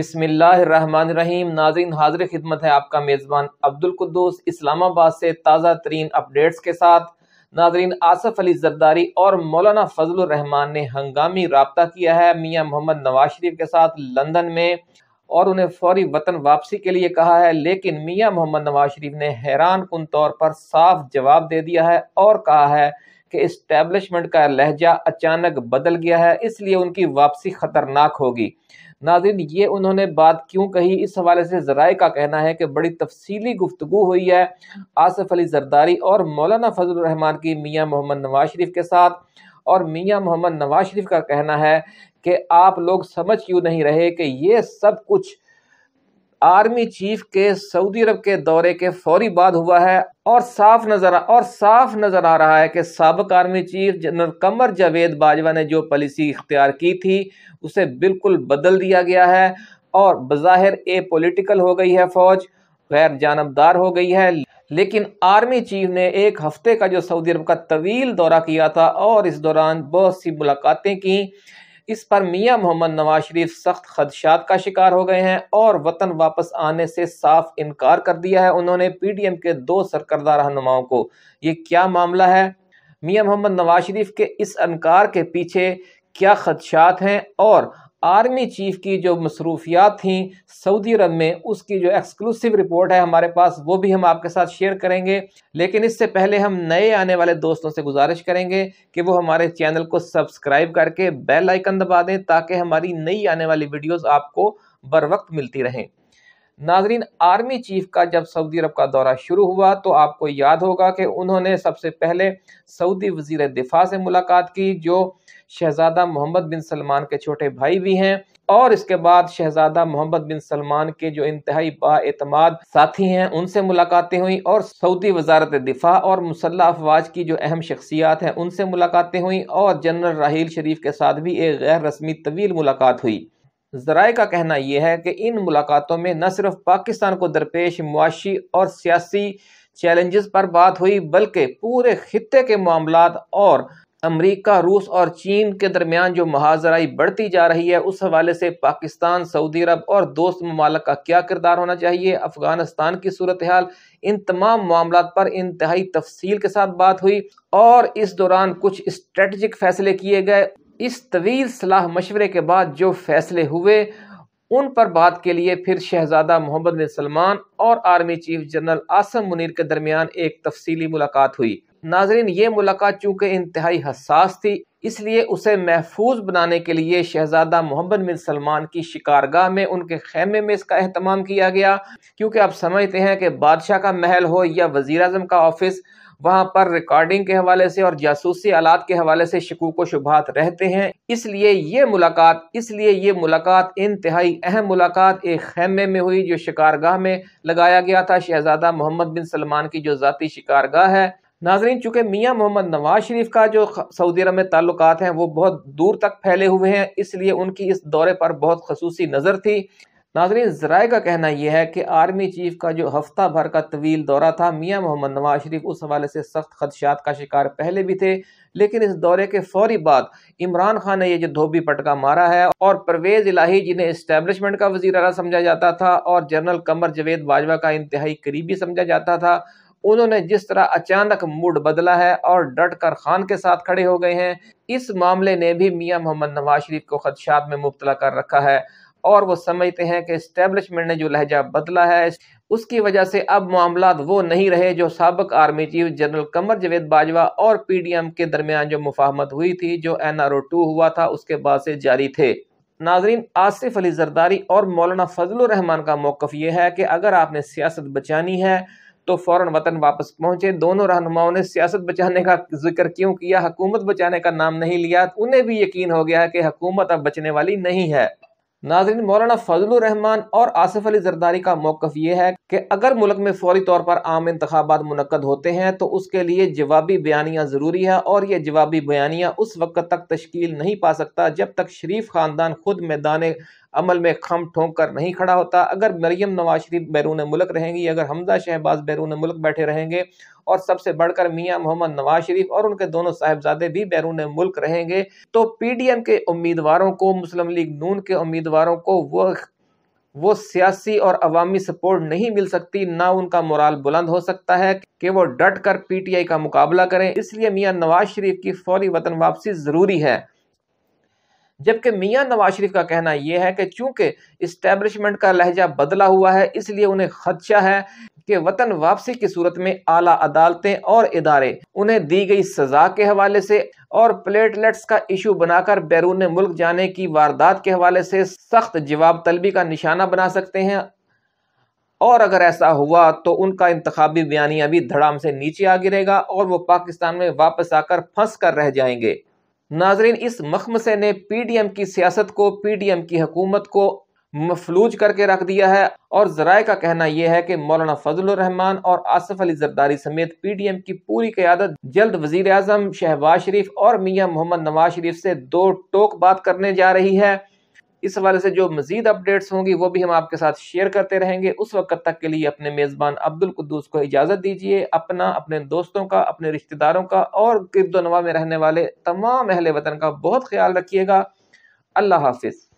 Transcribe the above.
रहीम नाजिन हाजिर खिदमत है आपका मेज़बान अब्दुल कुद्दूस इस्लामाबाद से ताज़ा तरीन अपडेट्स के साथ नाजरीन आसफ़ अली जरदारी और मौलाना फजल रहमान ने हंगामी रबता किया है मियाँ मोहम्मद नवाज शरीफ के साथ लंदन में और उन्हें फौरी वतन वापसी के लिए कहा है लेकिन मियाँ मोहम्मद नवाज शरीफ ने हैरान कन तौर पर साफ जवाब दे दिया है और कहा है कि इस्टेबलिशमेंट का लहजा अचानक बदल गया है इसलिए उनकी वापसी खतरनाक होगी नाजिन ये उन्होंने बात क्यों कही इस हवाले से जराए का कहना है कि बड़ी तफसीली गुफ्तु हुई है आसफ अली जरदारी और मौलाना रहमान की मियाँ मोहम्मद नवाज शरीफ के साथ और मियाँ मोहम्मद नवाज शरीफ का कहना है कि आप लोग समझ क्यों नहीं रहे कि ये सब कुछ आर्मी चीफ के सऊदी अरब के दौरे के फौरी बाद हुआ है और साफ नजर और साफ नजर आ रहा है कि सबक army chief general Qamar Javed Bajwa ने जो पॉलिसी इख्तियार की थी उसे बिल्कुल बदल दिया गया है और बज़ाहिर ए पोलिटिकल हो गई है फ़ौज गैर जानबदार हो गई है लेकिन आर्मी चीफ ने एक हफ्ते का जो सऊदी अरब का तवील दौरा किया था और इस दौरान बहुत सी मुलाकातें की इस पर मियां मोहम्मद नवाज शरीफ सख्त खदशात का शिकार हो गए हैं और वतन वापस आने से साफ इनकार कर दिया है उन्होंने एम के दो सरकरदा रहनुमाओं को ये क्या मामला है मियां मोहम्मद नवाज शरीफ के इस इनकार के पीछे क्या खदशात हैं और आर्मी चीफ की जो मसरूफियात थी सऊदी अरब में उसकी जो एक्सक्लूसिव रिपोर्ट है हमारे पास वो भी हम आपके साथ शेयर करेंगे लेकिन इससे पहले हम नए आने वाले दोस्तों से गुजारिश करेंगे कि वो हमारे चैनल को सब्सक्राइब करके बेल आइकन दबा दें ताकि हमारी नई आने वाली वीडियोज़ आपको बर वक्त मिलती रहें नाजरीन आर्मी चीफ का जब सऊदी अरब का दौरा शुरू हुआ तो आपको याद होगा कि उन्होंने सबसे पहले सऊदी वजीर दिफा से मुलाकात की जो शहजादा मोहम्मद बिन सलमान के छोटे भाई भी हैं और इसके बाद शहजादा मोहम्मद बिन सलमान के जो इंतहाई बातमाद साथी हैं उनसे मुलाकातें हुई और सऊदी वजारत दिफा और मुसल्ला अफवाज की जो अहम शख्सियात हैं उनसे मुलाकातें हुई और जनरल राहील शरीफ के साथ भी एक गैर रस्मी तवील मुलाकात हुई जराए का कहना यह है कि इन मुलाकातों में न सिर्फ पाकिस्तान को दरपेश मुआशी और सियासी चैलेंजेस पर बात हुई बल्कि पूरे खत्े के मामला और अमरीका रूस और चीन के दरमियान जो महाजराई बढ़ती जा रही है उस हवाले से पाकिस्तान सऊदी अरब और दोस्त ममालक का क्या किरदार होना चाहिए अफगानिस्तान की सूरत हाल इन तमाम मामला पर इंतहाई तफसील के साथ बात हुई और इस दौरान कुछ स्ट्रेटजिक फैसले किए गए इस तवील सलाह मशवरे के बाद जो फैसले हुए उन पर बात के लिए फिर शहजादा मोहम्मद बिन सलमान और army chief general Asim Munir के दरमियान एक तफसीली मुलाकात हुई नाजरीन ये मुलाकात चूँकि इंतहाई हसास थी इसलिए उसे महफूज बनाने के लिए शहजादा मोहम्मद बिन सलमान की शिकारगाह में उनके खेमे में इसका अहतमाम किया गया क्योंकि आप समझते हैं कि बादशाह का महल हो या वज़ी अजम का ऑफिस वहाँ पर रिकॉर्डिंग के हवाले से और जासूसी आलात के हवाले से शकूक व शुभात रहते हैं इसलिए ये मुलाकात इसलिए ये मुलाकात इंतहाई अहम मुलाकात एक खेमे में हुई जो शिकारगाह में लगाया गया था शहजादा मोहम्मद बिन सलमान की जो ज़ाती शिकारगाह है नाजरीन चूँकि मियाँ मोहम्मद नवाज शरीफ का जो सऊदी अरब में ताल्लुक हैं वो बहुत दूर तक फैले हुए हैं इसलिए उनकी इस दौरे पर बहुत खसूसी नज़र थी नाजरीन जराए का कहना यह है कि आर्मी चीफ का जो हफ्ता भर का तवील दौरा था मियाँ मोहम्मद नवाज शरीफ उस हवाले से सख्त खदशात का शिकार पहले भी थे लेकिन इस दौरे के फौरी बाद इमरान खान ने यह जो धोबी पटका मारा है और परवेज़ इलाही जिन्हें इस्टेबलिशमेंट का वजीर अला समझा जाता था और जनरल कमर जवेद बाजवा का इंतहाई करीबी समझा जाता था उन्होंने जिस तरह अचानक मूड बदला है और डट कर खान के साथ खड़े हो गए हैं इस मामले ने भी मियां मोहम्मद नवाज शरीफ को खदशात में मुबतला कर रखा है और वो समझते हैं कि इस्टेबलिशमेंट ने जो लहजा बदला है उसकी वजह से अब मामला वो नहीं रहे जो सबक army chief general Qamar Javed Bajwa और पी डी एम के दरमियान जो मुफाहमत हुई थी जो एन आर ओ टू हुआ था उसके बाद से जारी थे नाजरीन आसिफ अली जरदारी और मौलाना फजल रहमान का मौकफ ये है कि अगर आपने सियासत बचानी है तो फौरन वतन वापस पहुंचे दोनों रहनुमाओं ने सियासत बचाने का जिक्र क्यों किया हकूमत बचाने का नाम नहीं लिया उन्हें भी यकीन हो गया कि हकूमत अब बचने वाली नहीं है नाजरीन मौलाना फजलरहमान और आसिफ अली जरदारी का मौकफ ये है कि अगर मुल्क में फौरी तौर पर आम इंतबात मुनद होते हैं तो उसके लिए जवाबी बयानियाँ ज़रूरी है और ये जवाबी बयानियाँ उस वक्त तक तश्कील नहीं पा सकता जब तक शरीफ ख़ानदान खुद मैदान अमल में खम ठोंक कर नहीं खड़ा होता अगर मरियम नवाज शरीफ बैरून मुल्क रहेंगी अगर हमजा शहबाज बैरून मुल्क बैठे रहेंगे और सबसे बढ़कर मियाँ मोहम्मद नवाज शरीफ और उनके दोनों साहिबजादे भी बैरून मुल्क रहेंगे तो एम के उम्मीदवारों को मुस्लिम लीग नून के उम्मीदवारों को वो वो सियासी और अवामी सपोर्ट नहीं मिल सकती ना उनका मोराल बुलंद हो सकता है कि वो डट कर आई का मुकाबला करें इसलिए मियाँ नवाज शरीफ की फौरी वतन वापसी ज़रूरी है जबकि मियां नवाज शरीफ का कहना यह है कि चूंकि इस्टेब्लिशमेंट का लहजा बदला हुआ है इसलिए उन्हें खदशा है कि वतन वापसी की सूरत में आला अदालतें और इदारे उन्हें दी गई सजा के हवाले से और प्लेटलेट्स का इशू बनाकर बैरून मुल्क जाने की वारदात के हवाले से सख्त जवाब तलबी का निशाना बना सकते हैं और अगर ऐसा हुआ तो उनका इंतबी बयानी भी धड़ाम से नीचे आ गिरेगा और वो पाकिस्तान में वापस आकर फंस कर रह जाएंगे नाजरीन इस मखमसे ने पीडीएम की सियासत को पीडीएम की हकूमत को मफलूज करके रख दिया है और जराए का कहना यह है कि मौलाना फजलरहमान और आसफ अली जरदारी समेत पीडीएम की पूरी क्यादत जल्द वजीर अजम शहबाज शरीफ और मियाँ मोहम्मद नवाज शरीफ से दो टोक बात करने जा रही है इस हवाले से जो मजीद अपडेट्स होंगी वो भी हम आपके साथ शेयर करते रहेंगे उस वक्त तक के लिए अपने मेज़बान अब्दुल कुद्दूस को इजाज़त दीजिए अपना अपने दोस्तों का अपने रिश्तेदारों का और गिरदोनवा में रहने वाले तमाम अहल वतन का बहुत ख्याल रखिएगा अल्लाह हाफिज़